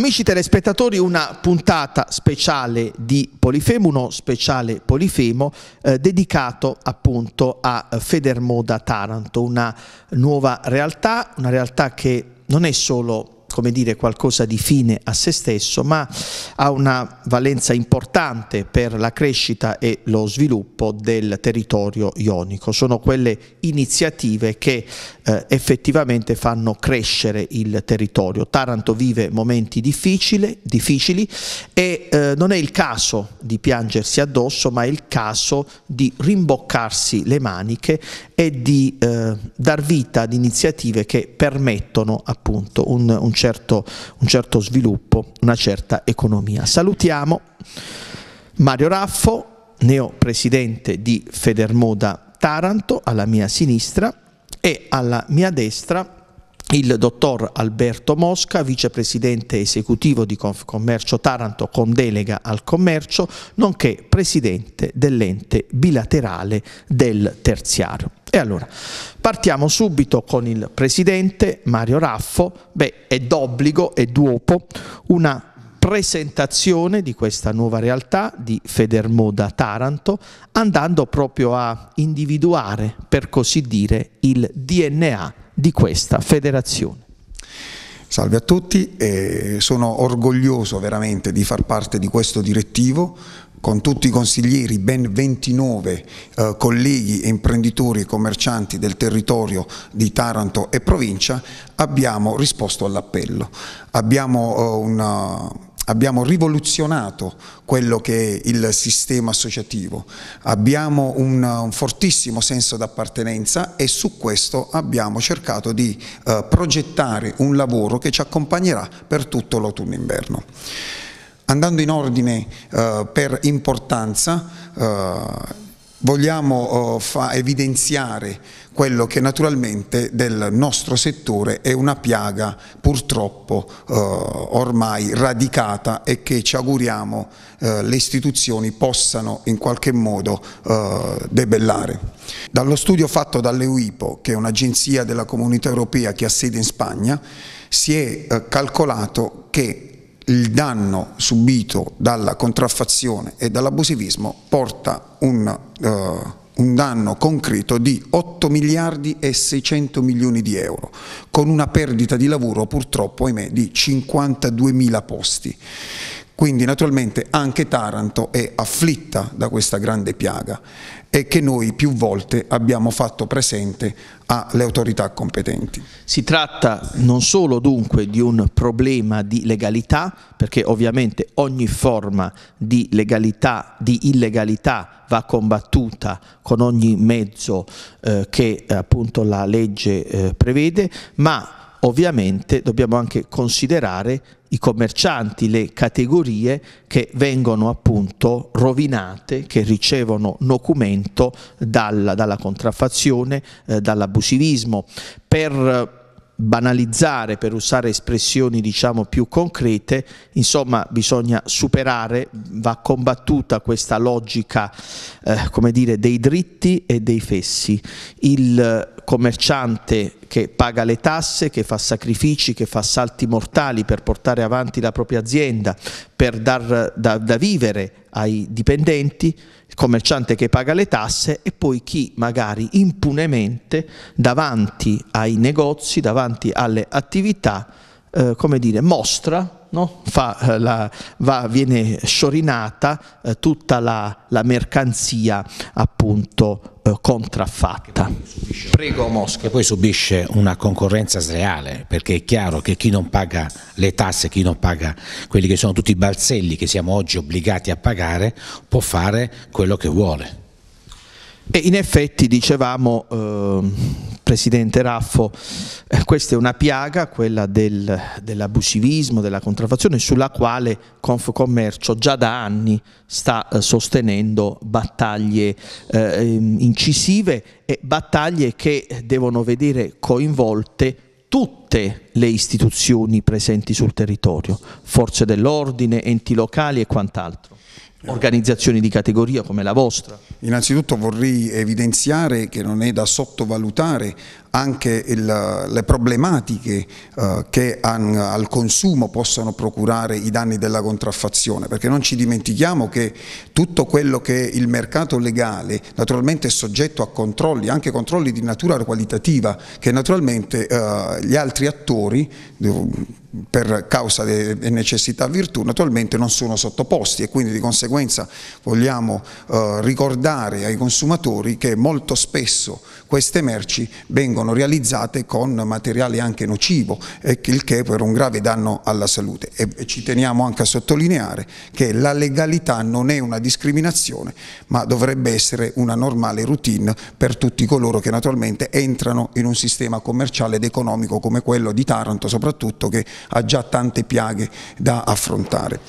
Amici telespettatori, una puntata speciale di Polifemo, uno speciale Polifemo eh, dedicato appunto a Federmoda Taranto, una nuova realtà, una realtà che non è solo come dire, qualcosa di fine a se stesso, ma ha una valenza importante per la crescita e lo sviluppo del territorio ionico. Sono quelle iniziative che eh, effettivamente fanno crescere il territorio. Taranto vive momenti difficili, difficili e eh, non è il caso di piangersi addosso, ma è il caso di rimboccarsi le maniche e di eh, dar vita ad iniziative che permettono appunto un, un certo certo, un certo sviluppo, una certa economia. Salutiamo Mario Raffo, neo presidente di Federmoda Taranto, alla mia sinistra e alla mia destra il dottor Alberto Mosca, vicepresidente esecutivo di Confcommercio Taranto con delega al commercio, nonché presidente dell'ente bilaterale del terziario. E allora, partiamo subito con il presidente Mario Raffo. Beh, è d'obbligo e d'uopo una presentazione di questa nuova realtà di Federmoda Taranto andando proprio a individuare, per così dire, il DNA di questa federazione. Salve a tutti, eh, sono orgoglioso veramente di far parte di questo direttivo con tutti i consiglieri, ben 29 eh, colleghi, imprenditori e commercianti del territorio di Taranto e provincia, abbiamo risposto all'appello. Abbiamo eh, una abbiamo rivoluzionato quello che è il sistema associativo, abbiamo un, un fortissimo senso d'appartenenza e su questo abbiamo cercato di eh, progettare un lavoro che ci accompagnerà per tutto l'autunno-inverno. Andando in ordine eh, per importanza, eh, vogliamo eh, evidenziare quello che naturalmente del nostro settore è una piaga purtroppo eh, ormai radicata e che ci auguriamo eh, le istituzioni possano in qualche modo eh, debellare. Dallo studio fatto dall'EUIPO, che è un'agenzia della comunità europea che ha sede in Spagna, si è eh, calcolato che il danno subito dalla contraffazione e dall'abusivismo porta un eh, un danno concreto di 8 miliardi e 600 milioni di euro, con una perdita di lavoro purtroppo ahimè, di 52 mila posti. Quindi naturalmente anche Taranto è afflitta da questa grande piaga e che noi più volte abbiamo fatto presente alle autorità competenti. Si tratta non solo dunque di un problema di legalità, perché ovviamente ogni forma di legalità, di illegalità va combattuta con ogni mezzo eh, che appunto la legge eh, prevede, ma ovviamente dobbiamo anche considerare i commercianti, le categorie che vengono appunto rovinate, che ricevono documento dalla, dalla contraffazione, eh, dall'abusivismo. Per banalizzare, per usare espressioni diciamo più concrete, insomma bisogna superare, va combattuta questa logica eh, come dire, dei dritti e dei fessi. Il commerciante che paga le tasse, che fa sacrifici, che fa salti mortali per portare avanti la propria azienda, per dar da, da vivere ai dipendenti, il commerciante che paga le tasse e poi chi magari impunemente davanti ai negozi, davanti alle attività, eh, come dire, mostra no? Fa, eh, la, va, viene sciorinata eh, tutta la, la, mercanzia appunto eh, contraffatta. Prego Mosca. E poi subisce una concorrenza sleale perché è chiaro che chi non paga le tasse, chi non paga quelli che sono tutti i balzelli che siamo oggi obbligati a pagare può fare quello che vuole. E in effetti dicevamo... Eh, Presidente Raffo, eh, questa è una piaga, quella del, dell'abusivismo, della contraffazione, sulla quale Confcommercio già da anni sta eh, sostenendo battaglie eh, ehm, incisive e battaglie che devono vedere coinvolte tutte le istituzioni presenti sul territorio, forze dell'ordine, enti locali e quant'altro organizzazioni di categoria come la vostra? Innanzitutto vorrei evidenziare che non è da sottovalutare anche il, le problematiche eh, che an, al consumo possono procurare i danni della contraffazione, perché non ci dimentichiamo che tutto quello che è il mercato legale naturalmente è soggetto a controlli, anche controlli di natura qualitativa, che naturalmente eh, gli altri attori per causa e necessità virtù naturalmente non sono sottoposti e quindi di conseguenza vogliamo eh, ricordare ai consumatori che molto spesso queste merci vengono vengono realizzate con materiale anche nocivo, il che per un grave danno alla salute. E ci teniamo anche a sottolineare che la legalità non è una discriminazione, ma dovrebbe essere una normale routine per tutti coloro che naturalmente entrano in un sistema commerciale ed economico come quello di Taranto soprattutto che ha già tante piaghe da affrontare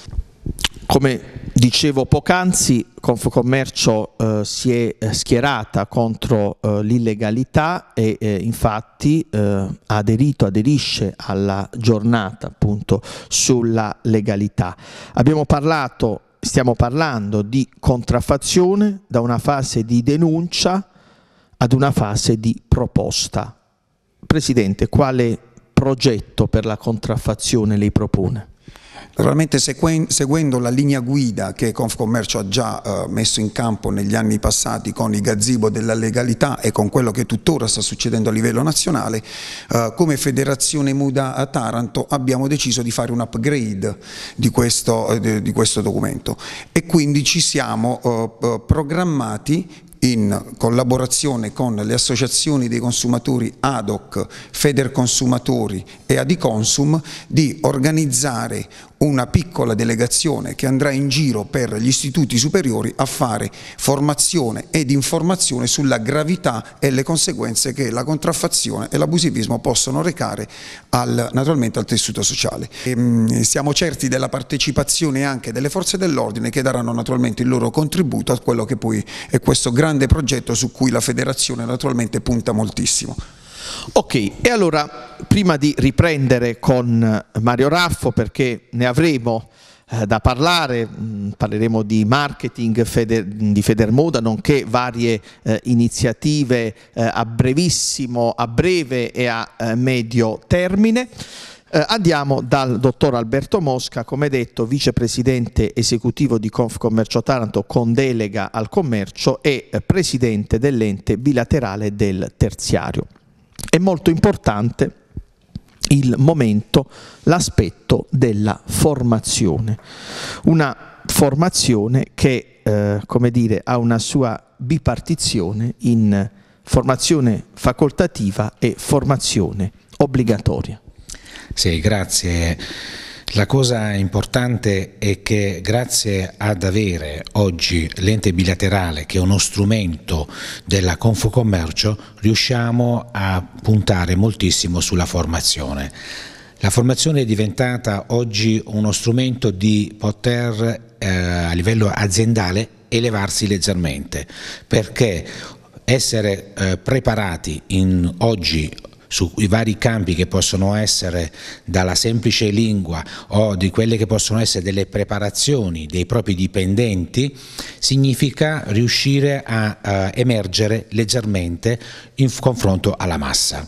come dicevo poc'anzi, Confcommercio eh, si è eh, schierata contro eh, l'illegalità e eh, infatti eh, ha aderito, aderisce alla giornata appunto sulla legalità. Abbiamo parlato, stiamo parlando di contraffazione da una fase di denuncia ad una fase di proposta. Presidente, quale progetto per la contraffazione lei propone? Naturalmente seguendo la linea guida che Confcommercio ha già eh, messo in campo negli anni passati con i gazebo della legalità e con quello che tuttora sta succedendo a livello nazionale, eh, come Federazione Muda a Taranto abbiamo deciso di fare un upgrade di questo, eh, di questo documento e quindi ci siamo programmati in collaborazione con le associazioni dei consumatori ADOC, Feder Consumatori e Adiconsum di organizzare una piccola delegazione che andrà in giro per gli istituti superiori a fare formazione ed informazione sulla gravità e le conseguenze che la contraffazione e l'abusivismo possono recare al, naturalmente al tessuto sociale. E, ehm, siamo certi della partecipazione anche delle forze dell'ordine che daranno naturalmente il loro contributo a quello che poi è questo grande progetto su cui la federazione naturalmente punta moltissimo. Ok, e allora prima di riprendere con eh, Mario Raffo perché ne avremo eh, da parlare, mh, mm, parleremo di marketing feder, di Federmoda, nonché varie eh, iniziative eh, a brevissimo, a breve e a eh, medio termine. Eh, andiamo dal dottor Alberto Mosca, come detto vicepresidente esecutivo di Confcommercio Taranto con delega al commercio e presidente dell'ente bilaterale del terziario. È molto importante il momento, l'aspetto della formazione. Una formazione che, eh, come dire, ha una sua bipartizione in formazione facoltativa e formazione obbligatoria. Sì, grazie. La cosa importante è che grazie ad avere oggi l'ente bilaterale che è uno strumento della Confocommercio riusciamo a puntare moltissimo sulla formazione. La formazione è diventata oggi uno strumento di poter eh, a livello aziendale elevarsi leggermente perché essere eh, preparati in, oggi sui vari campi che possono essere dalla semplice lingua o di quelle che possono essere delle preparazioni dei propri dipendenti, significa riuscire a, a eh, emergere leggermente in confronto alla massa.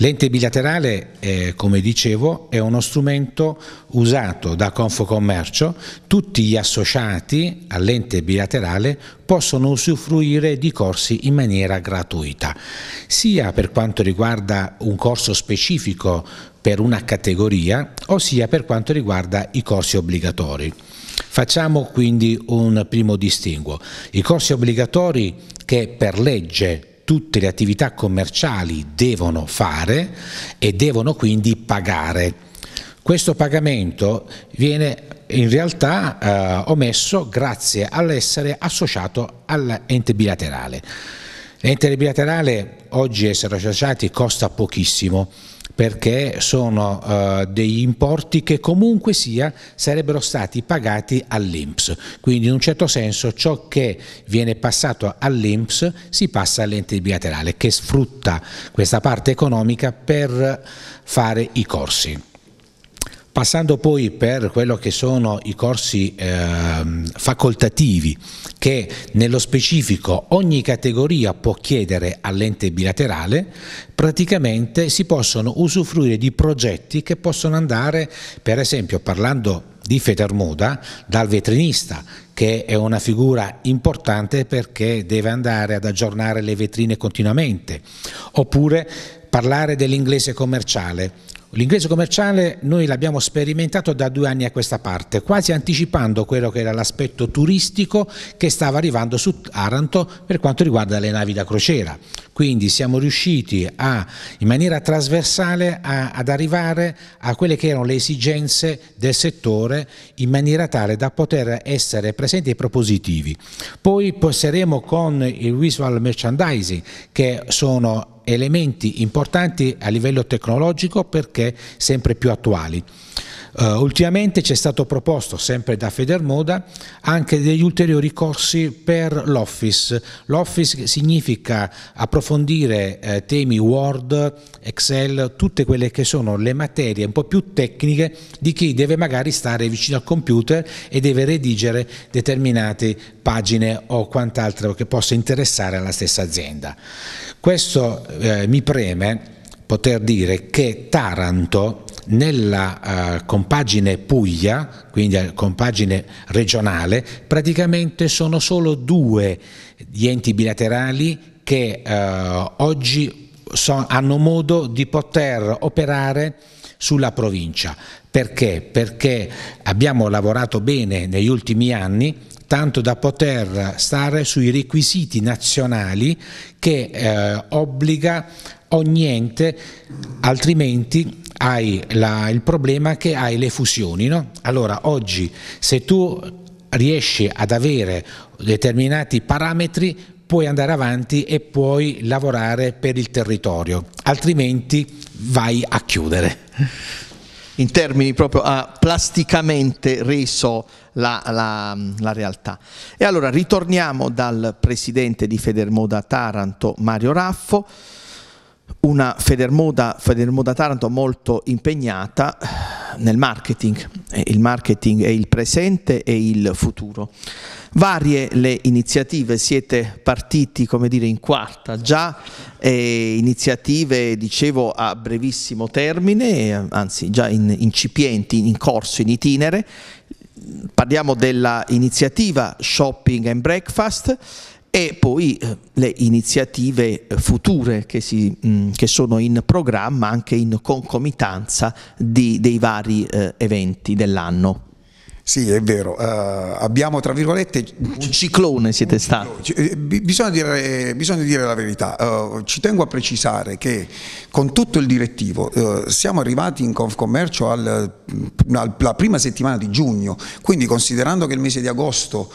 L'ente bilaterale, eh, come dicevo, è uno strumento usato da Confocommercio. tutti gli associati all'ente bilaterale possono usufruire di corsi in maniera gratuita, sia per quanto riguarda un corso specifico per una categoria, ossia per quanto riguarda i corsi obbligatori. Facciamo quindi un primo distinguo. I corsi obbligatori che per legge tutte le attività commerciali devono fare e devono quindi pagare. Questo pagamento viene in realtà eh, omesso grazie all'essere associato all'ente bilaterale. L'ente bilaterale oggi essere associati costa pochissimo, perché sono eh, degli importi che comunque sia sarebbero stati pagati all'Inps, quindi in un certo senso ciò che viene passato all'Inps si passa all'ente bilaterale che sfrutta questa parte economica per fare i corsi. Passando poi per quello che sono i corsi eh, facoltativi che nello specifico ogni categoria può chiedere all'ente bilaterale, praticamente si possono usufruire di progetti che possono andare, per esempio parlando di Federmoda, dal vetrinista che è una figura importante perché deve andare ad aggiornare le vetrine continuamente, oppure parlare dell'inglese commerciale, L'ingresso commerciale noi l'abbiamo sperimentato da due anni a questa parte, quasi anticipando quello che era l'aspetto turistico che stava arrivando su Taranto per quanto riguarda le navi da crociera. Quindi siamo riusciti a, in maniera trasversale a, ad arrivare a quelle che erano le esigenze del settore in maniera tale da poter essere presenti e propositivi. Poi passeremo con il visual merchandising che sono elementi importanti a livello tecnologico perché sempre più attuali. Uh, ultimamente è stato proposto, sempre da Federmoda, anche degli ulteriori corsi per l'Office. L'Office significa approfondire eh, temi Word, Excel, tutte quelle che sono le materie un po' più tecniche di chi deve magari stare vicino al computer e deve redigere determinate pagine o quant'altro che possa interessare alla stessa azienda. Questo eh, mi preme poter dire che Taranto nella uh, compagine Puglia, quindi compagine regionale, praticamente sono solo due gli enti bilaterali che uh, oggi so, hanno modo di poter operare sulla provincia. Perché? Perché abbiamo lavorato bene negli ultimi anni tanto da poter stare sui requisiti nazionali che eh, obbliga ogni ente, altrimenti hai la, il problema che hai le fusioni. No? Allora oggi se tu riesci ad avere determinati parametri puoi andare avanti e puoi lavorare per il territorio, altrimenti vai a chiudere. In termini proprio ha ah, plasticamente reso la, la, la, realtà. E allora ritorniamo dal presidente di Federmoda Taranto, Mario Raffo una Federmoda, Federmoda Taranto molto impegnata eh, nel marketing. Eh, il marketing è il presente e il futuro. Varie le iniziative, siete partiti come dire in quarta già, eh, iniziative dicevo a brevissimo termine, anzi già in, incipienti, in corso, in itinere, parliamo dell'iniziativa Shopping and Breakfast e poi eh, le iniziative eh, future che, si, mm, che, sono in programma anche in concomitanza di, dei vari eh, eventi dell'anno. Sì, è vero. Uh, abbiamo tra virgolette. Un ciclone siete stati. Eh, bisogna dire, bisogna dire la verità. Uh, ci tengo a precisare che con tutto il direttivo uh, siamo arrivati in Confcommercio al, alla prima settimana di giugno. Quindi, considerando che il mese di agosto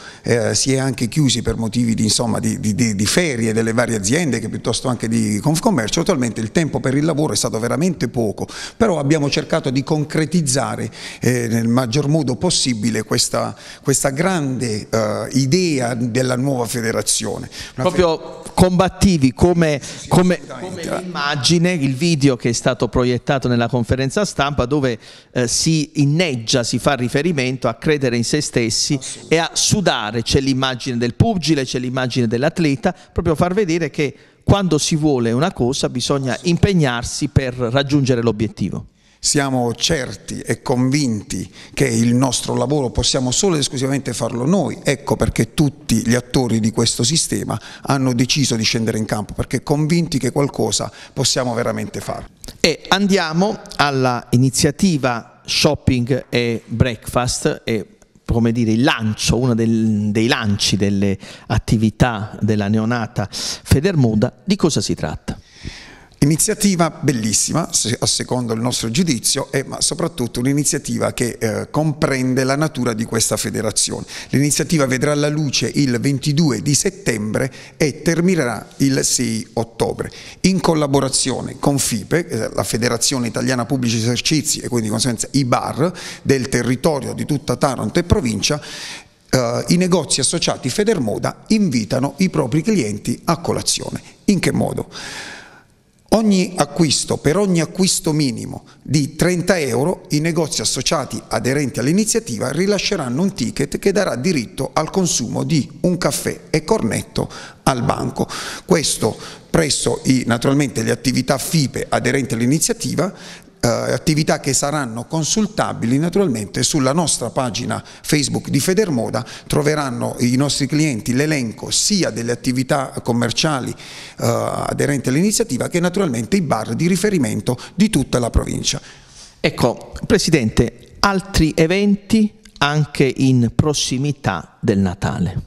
si è anche chiusi per motivi di, insomma, di, di, di, ferie delle varie aziende, che piuttosto anche di Confcommercio, attualmente il tempo per il lavoro è stato veramente poco. Però abbiamo cercato di concretizzare nel maggior modo possibile possibile questa, questa grande uh, idea della nuova federazione. Una Proprio fe combattivi come, sì, come, come l'immagine, il video che è stato proiettato nella conferenza stampa dove eh, si inneggia, si fa riferimento a credere in se stessi e a sudare, c'è l'immagine del pugile, c'è l'immagine dell'atleta, proprio far vedere che quando si vuole una cosa bisogna impegnarsi per raggiungere l'obiettivo siamo certi e convinti che il nostro lavoro possiamo solo ed esclusivamente farlo noi, ecco perché tutti gli attori di questo sistema hanno deciso di scendere in campo, perché convinti che qualcosa possiamo veramente fare. E andiamo alla iniziativa Shopping e Breakfast e come dire, il lancio, uno del, dei lanci delle attività della neonata Federmuda, di cosa si tratta? Iniziativa bellissima, secondo il nostro giudizio, ma soprattutto un'iniziativa che eh, comprende la natura di questa federazione. L'iniziativa vedrà la luce il 22 di settembre e terminerà il 6 ottobre, in collaborazione con FIPE, eh, la Federazione Italiana Pubblici Esercizi e quindi di conseguenza i bar del territorio di tutta Taranto e provincia, Uh, i negozi associati Federmoda invitano i propri clienti a colazione. In che modo? Ogni acquisto, per ogni acquisto minimo di 30 euro, i negozi associati aderenti all'iniziativa rilasceranno un ticket che darà diritto al consumo di un caffè e cornetto al banco. Questo presso i, naturalmente le attività FIPE aderenti all'iniziativa eh, attività che saranno consultabili naturalmente sulla nostra pagina Facebook di Federmoda, troveranno i nostri clienti l'elenco sia delle attività commerciali eh, aderenti all'iniziativa che naturalmente i bar di riferimento di tutta la provincia. Ecco, Presidente, altri eventi anche in prossimità del Natale?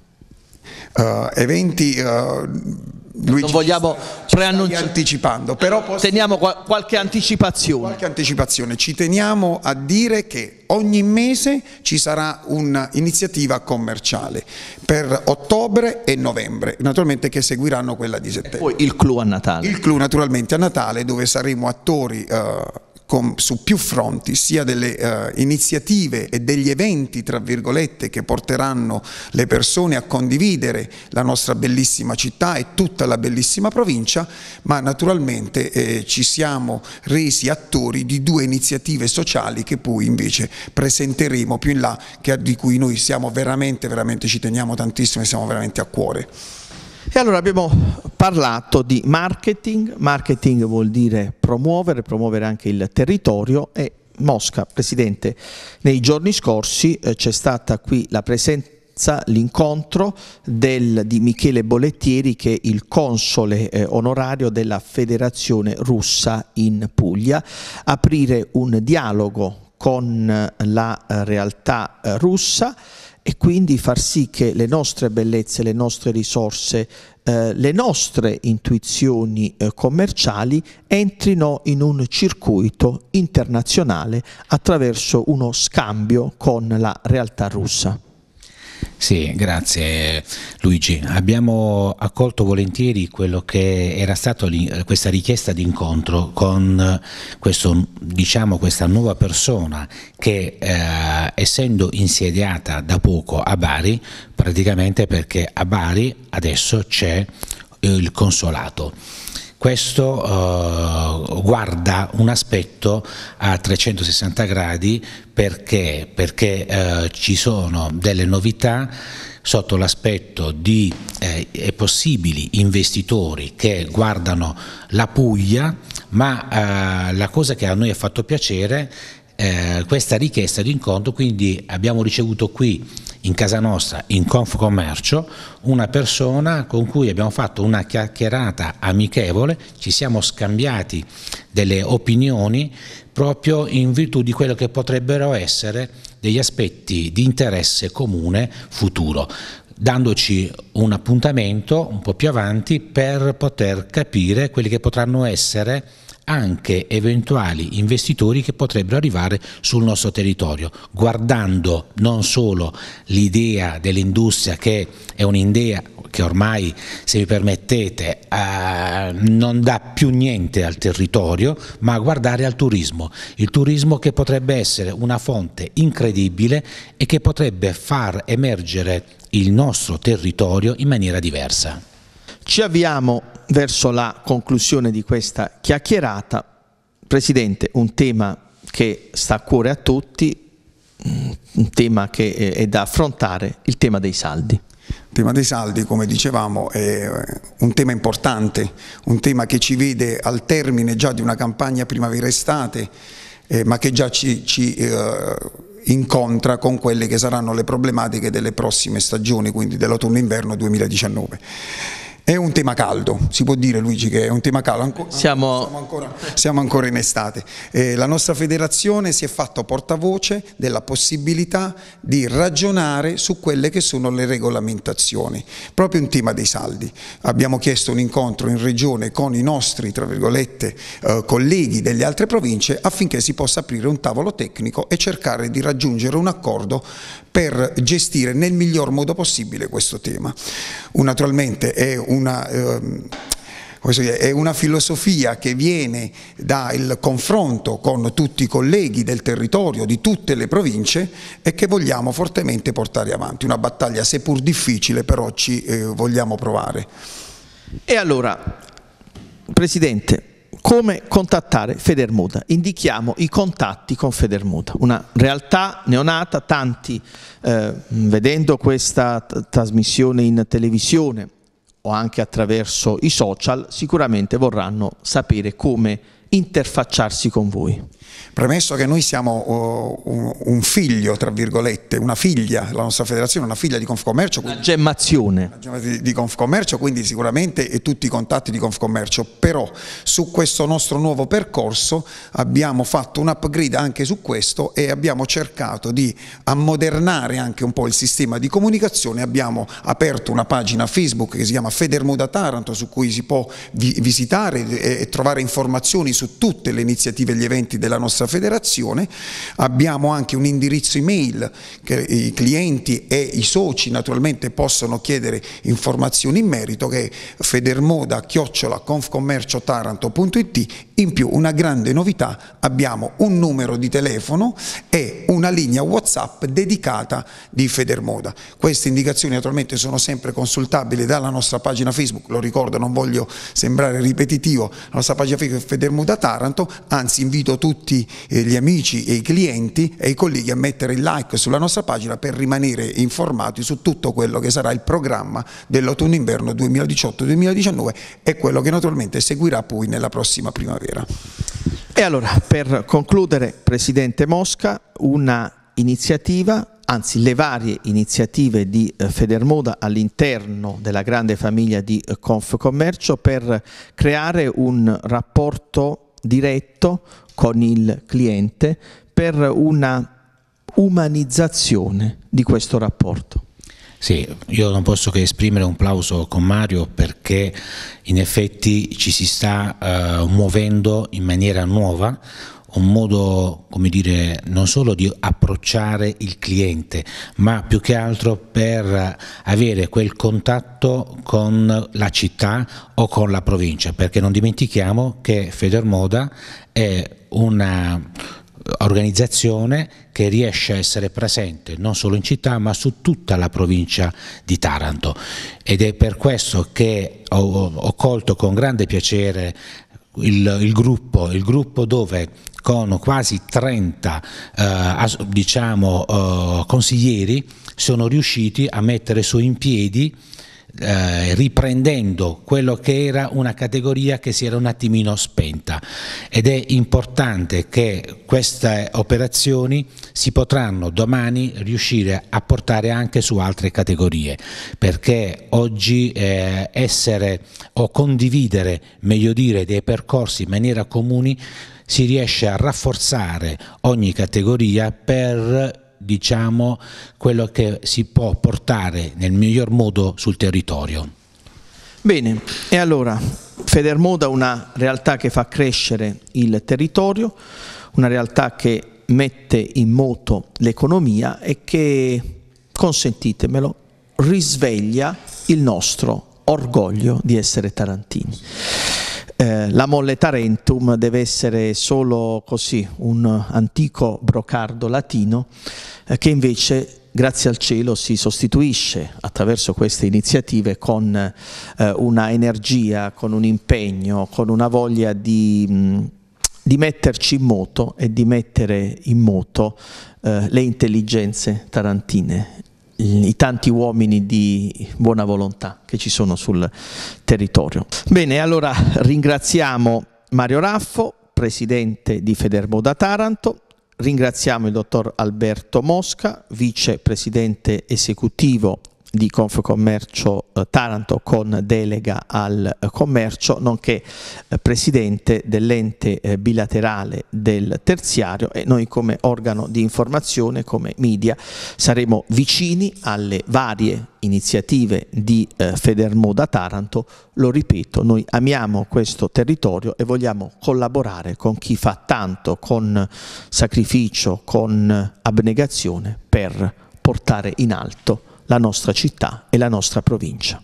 Uh, eventi... Uh Luigi non vogliamo preannunciare, anticipando, però posso... teniamo qual qualche anticipazione. Qualche anticipazione, ci teniamo a dire che ogni mese ci sarà un'iniziativa commerciale per ottobre e novembre, naturalmente che seguiranno quella di settembre. E poi il clou a Natale. Il clou naturalmente a Natale dove saremo attori... Uh, con, su più fronti, sia delle eh, iniziative e degli eventi, tra virgolette, che porteranno le persone a condividere la nostra bellissima città e tutta la bellissima provincia, ma naturalmente eh, ci siamo resi attori di due iniziative sociali che poi invece presenteremo più in là, che, di cui noi siamo veramente, veramente ci teniamo tantissimo e siamo veramente a cuore. E allora abbiamo parlato di marketing, marketing vuol dire promuovere, promuovere anche il territorio e Mosca, Presidente, nei giorni scorsi eh, c'è stata qui la presenza l'incontro di Michele Bolettieri che è il console eh, onorario della Federazione Russa in Puglia, aprire un dialogo con eh, la eh, realtà eh, russa e quindi far sì che le nostre bellezze, le nostre risorse, eh, le nostre intuizioni eh, commerciali entrino in un circuito internazionale attraverso uno scambio con la realtà russa. Sì, grazie Luigi. Abbiamo accolto volentieri quello che era stata questa richiesta di incontro con questo, diciamo, questa nuova persona che eh, essendo insediata da poco a Bari, praticamente perché a Bari adesso c'è il consolato. Questo eh, guarda un aspetto a 360 gradi perché, perché eh, ci sono delle novità sotto l'aspetto di eh, possibili investitori che guardano la Puglia, ma eh, la cosa che a noi ha fatto piacere è eh, questa richiesta di incontro, quindi abbiamo ricevuto qui in casa nostra, in Confcommercio, una persona con cui abbiamo fatto una chiacchierata amichevole, ci siamo scambiati delle opinioni proprio in virtù di quello che potrebbero essere degli aspetti di interesse comune futuro dandoci un appuntamento un po' più avanti per poter capire quelli che potranno essere anche eventuali investitori che potrebbero arrivare sul nostro territorio, guardando non solo l'idea dell'industria che è un'idea che ormai, se mi permettete, eh, non dà più niente al territorio, ma guardare al turismo. Il turismo che potrebbe essere una fonte incredibile e che potrebbe far emergere il nostro territorio in maniera diversa. Ci avviamo verso la conclusione di questa chiacchierata. Presidente, un tema che sta a cuore a tutti, mm, un tema che è da affrontare, il tema dei saldi. Il tema dei saldi, come dicevamo, è eh, un tema importante, un tema che ci vede al termine già di una campagna primavera-estate, eh, ma che già ci, ci eh, incontra con quelle che saranno le problematiche delle prossime stagioni, quindi dell'autunno-inverno 2019. È un tema caldo, si può dire Luigi che è un tema caldo, Anco, siamo... Siamo, ancora, siamo... ancora, in estate. Eh, la nostra federazione si è fatta portavoce della possibilità di ragionare su quelle che sono le regolamentazioni, proprio in tema dei saldi. Abbiamo chiesto un incontro in regione con i nostri tra eh, colleghi delle altre province affinché si possa aprire un tavolo tecnico e cercare di raggiungere un accordo per gestire nel miglior modo possibile questo tema. Naturalmente è un una, ehm, è una filosofia che viene dal confronto con tutti i colleghi del territorio, di tutte le province e che vogliamo fortemente portare avanti. Una battaglia seppur difficile però ci eh, vogliamo provare. E allora, Presidente, come contattare Federmuda? Indichiamo i contatti con Federmuda, una realtà neonata, tanti eh, vedendo questa trasmissione in televisione, o anche attraverso i social, sicuramente vorranno sapere come interfacciarsi con voi. Premesso che noi siamo uh, un figlio, tra virgolette, una figlia, la nostra federazione è una figlia di Confcommercio. Quindi, una gemmazione. Una gemmazione di Confcommercio, quindi sicuramente tutti i contatti di Confcommercio, però su questo nostro nuovo percorso abbiamo fatto un upgrade anche su questo e abbiamo cercato di ammodernare anche un po' il sistema di comunicazione, abbiamo aperto una pagina Facebook che si chiama Federmuda Taranto su cui si può vi visitare e, e trovare informazioni su tutte le iniziative e gli eventi della della nostra federazione, abbiamo anche un indirizzo email che i clienti e i soci naturalmente possono chiedere informazioni in merito che è federmoda in più, una grande novità, abbiamo un numero di telefono e una linea WhatsApp dedicata di Federmoda. Queste indicazioni naturalmente sono sempre consultabili dalla nostra pagina Facebook, lo ricordo, non voglio sembrare ripetitivo, la nostra pagina Facebook è Federmoda Taranto, anzi invito tutti eh, gli amici e i clienti e i colleghi a mettere il like sulla nostra pagina per rimanere informati su tutto quello che sarà il programma dell'autunno-inverno 2018-2019 e quello che naturalmente seguirà poi nella prossima primavera sera. E allora, per concludere, Presidente Mosca, una iniziativa, anzi le varie iniziative di eh, Federmoda all'interno della grande famiglia di eh, Confcommercio per creare un rapporto diretto con il cliente per una umanizzazione di questo rapporto. Sì, io non posso che esprimere un plauso con Mario perché in effetti ci si sta eh, muovendo in maniera nuova, un modo, come dire, non solo di approcciare il cliente, ma più che altro per avere quel contatto con la città o con la provincia, perché non dimentichiamo che Federmoda è una organizzazione che riesce a essere presente non solo in città ma su tutta la provincia di Taranto ed è per questo che ho, ho colto con grande piacere il, il, gruppo, il gruppo dove con quasi 30 eh, diciamo, eh, consiglieri sono riusciti a mettere su in piedi eh, riprendendo quello che era una categoria che si era un attimino spenta ed è importante che queste operazioni si potranno domani riuscire a portare anche su altre categorie perché oggi eh, essere o condividere, meglio dire, dei percorsi in maniera comuni si riesce a rafforzare ogni categoria per diciamo, quello che si può portare nel miglior modo sul territorio. Bene, e allora Federmoda è una realtà che fa crescere il territorio, una realtà che mette in moto l'economia e che, consentitemelo, risveglia il nostro orgoglio di essere tarantini. Eh, la Molle Tarentum deve essere solo così un antico brocardo latino eh, che invece grazie al cielo si sostituisce attraverso queste iniziative con eh, una energia, con un impegno, con una voglia di, mh, di metterci in moto e di mettere in moto eh, le intelligenze tarantine, i tanti uomini di buona volontà che ci sono sul territorio. Bene, allora ringraziamo Mario Raffo, presidente di Federbo da Taranto, ringraziamo il dottor Alberto Mosca, vicepresidente esecutivo di Confcommercio eh, Taranto con delega al eh, commercio, nonché eh, presidente dell'ente bilaterale del terziario e noi come organo di informazione, come media, saremo vicini alle varie iniziative di eh, Federmoda Taranto, lo ripeto, noi amiamo questo territorio e vogliamo collaborare con chi fa tanto, con sacrificio, con abnegazione per portare in alto la nostra città e la nostra provincia.